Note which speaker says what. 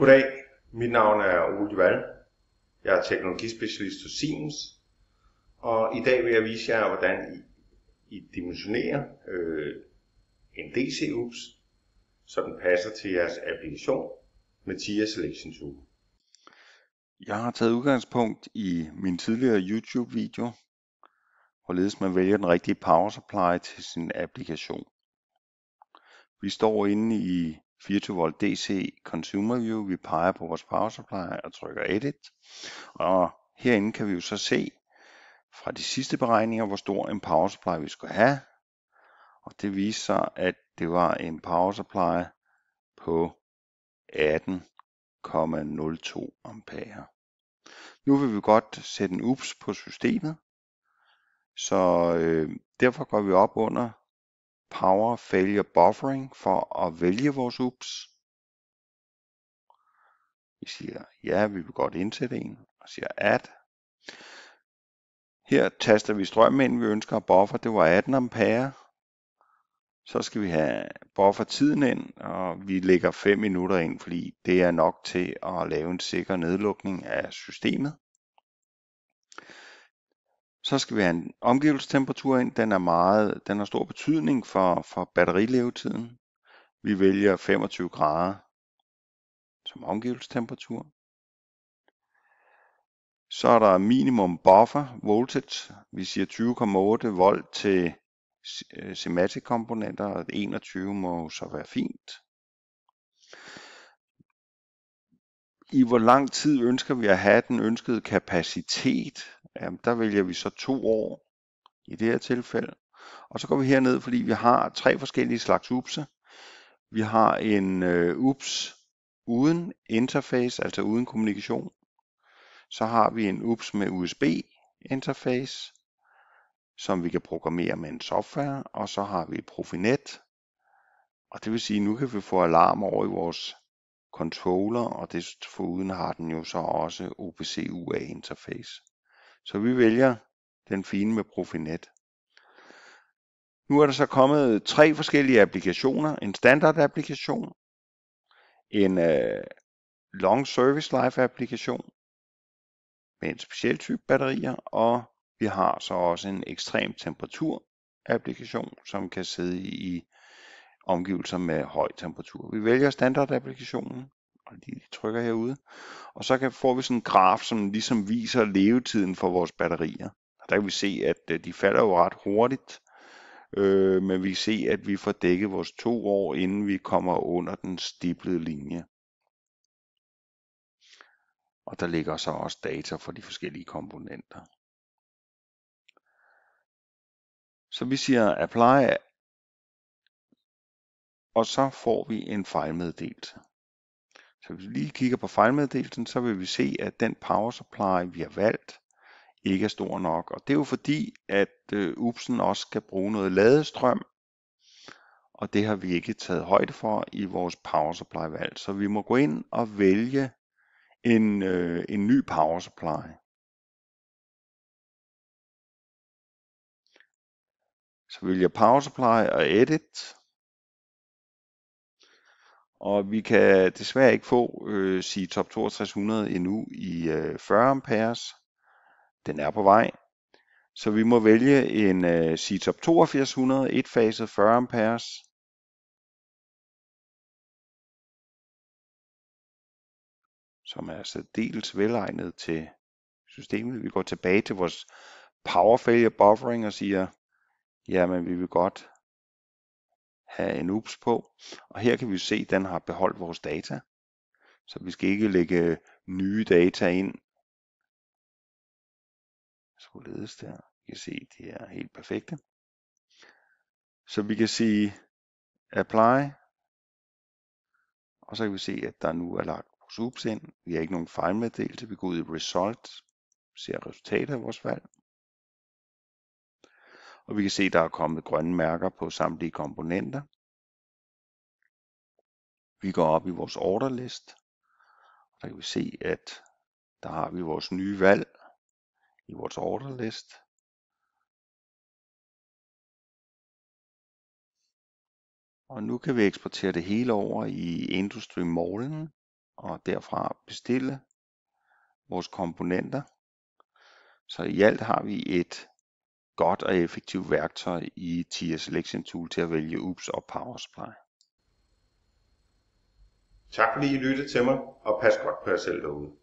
Speaker 1: Goddag, mit navn er Ole Duval. Jeg er teknologispecialist hos Siemens, og i dag vil jeg vise jer, hvordan I, I dimensionerer øh, en DC-UPS, så den passer til jeres applikation med TIA Selection Tool. Jeg har taget udgangspunkt i min tidligere YouTube-video, hvorledes man vælger den rigtige power supply til sin applikation. Vi står inde i 24 volt DC Consumer View. Vi peger på vores power supply og trykker Edit. Og herinde kan vi jo så se fra de sidste beregninger, hvor stor en power supply vi skulle have. Og det viser sig, at det var en power supply på 18,02 ampere. Nu vil vi godt sætte en ups på systemet, så øh, derfor går vi op under power failure buffering for at vælge vores UPS. Vi siger, ja, vi vil godt indsætte en, og siger add. Her taster vi strømmen ind, vi ønsker at buffer, det var 18 ampere. Så skal vi have buffer tiden ind, og vi lægger 5 minutter ind, fordi det er nok til at lave en sikker nedlukning af systemet. Så skal vi have en omgivelsestemperatur ind. Den, er meget, den har stor betydning for, for batterilevetiden. Vi vælger 25 grader som omgivelsestemperatur. Så er der minimum buffer voltage. Vi siger 20,8 volt til øh, semantic komponenter, og 21 må så være fint. I hvor lang tid ønsker vi at have den ønskede kapacitet? Jamen, der vælger vi så to år i det her tilfælde. Og så går vi herned, fordi vi har tre forskellige slags UPS'er. Vi har en øh, UPS uden interface, altså uden kommunikation. Så har vi en UPS med USB interface, som vi kan programmere med en software. Og så har vi Profinet. Og det vil sige, at nu kan vi få alarm over i vores controller, og det uden har den jo så også OPC-UA interface. Så vi vælger den fine med Profinet. Nu er der så kommet tre forskellige applikationer. En standardapplikation, en øh, long service life applikation med en speciel type batterier, og vi har så også en ekstrem temperatur applikation, som kan sidde i omgivelser med høj temperatur. Vi vælger standardapplikationen og lige trykker herude. Og så kan, får vi sådan en graf, som ligesom viser levetiden for vores batterier. Og der kan vi se, at øh, de falder jo ret hurtigt, øh, men vi kan se, at vi får dækket vores to år, inden vi kommer under den stiplede linje. Og der ligger så også data for de forskellige komponenter. Så vi siger apply, og så får vi en fejlmeddelelse. Så hvis vi lige kigger på fejlmeddelelsen, så vil vi se, at den power supply, vi har valgt, ikke er stor nok. Og det er jo fordi, at øh, UPS'en også skal bruge noget ladestrøm, og det har vi ikke taget højde for i vores power supply valg. Så vi må gå ind og vælge en, øh, en ny power supply. Så vælger power supply og edit, og vi kan desværre ikke få øh, sige top 6200 endnu i øh, 40 amperes. Den er på vej. Så vi må vælge en øh, sige top 8200 etfaset 40 amperes. Som er særdeles velegnet til systemet. Vi går tilbage til vores power failure buffering og siger, jamen vi vil godt have en UPS på. Og her kan vi se, at den har beholdt vores data. Så vi skal ikke lægge øh, nye data ind. Således der. Vi kan se, at de er helt perfekte. Så vi kan sige apply. Og så kan vi se, at der nu er lagt vores UPS ind. Vi har ikke nogen fejlmeddelelse. Vi går ud i result. Ser resultatet af vores valg og vi kan se, at der er kommet grønne mærker på samtlige komponenter. Vi går op i vores orderlist. Der kan vi se, at der har vi vores nye valg i vores orderlist. Og nu kan vi eksportere det hele over i Industry Målen og derfra bestille vores komponenter. Så i alt har vi et godt og effektivt værktøj i TIA Selection Tool til at vælge UPS og Powersupply. Tak fordi I lyttede til mig, og pas godt på jer selv derude.